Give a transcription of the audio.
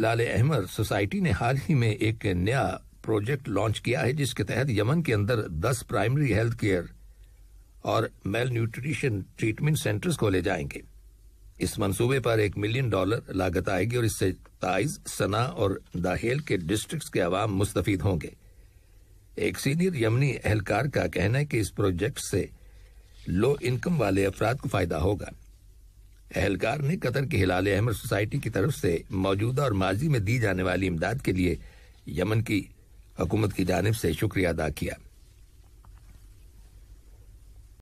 लाल Ahmad society ने हाल ही में एक नया प्रोजेक्ट लॉन्च किया है जिसके तहत यमन के अंदर 10 प्राइमरी हेल्थ केयर और मेल न्यूट्रिशन ट्रीटमेंट सेंटर्स खोले जाएंगे इस मंसूबे पर एक मिलियन डॉलर लागत आएगी और इससे ताइज सना और दाहेल के डिस्ट्रिक्ट्स के आवाम मुस्तफ होंगे एक सीनियर यमनी एहलकार का कहना है कि इस प्रोजेक्ट से लो इनकम वाले अफराद को फायदा होगा एहलकार ने कतर के हिल अहमद सोसाइटी की तरफ से मौजूदा और माजी में दी जाने वाली इमदाद के लिए यमन की हुकूमत की जानब से शुक्रिया अदा किया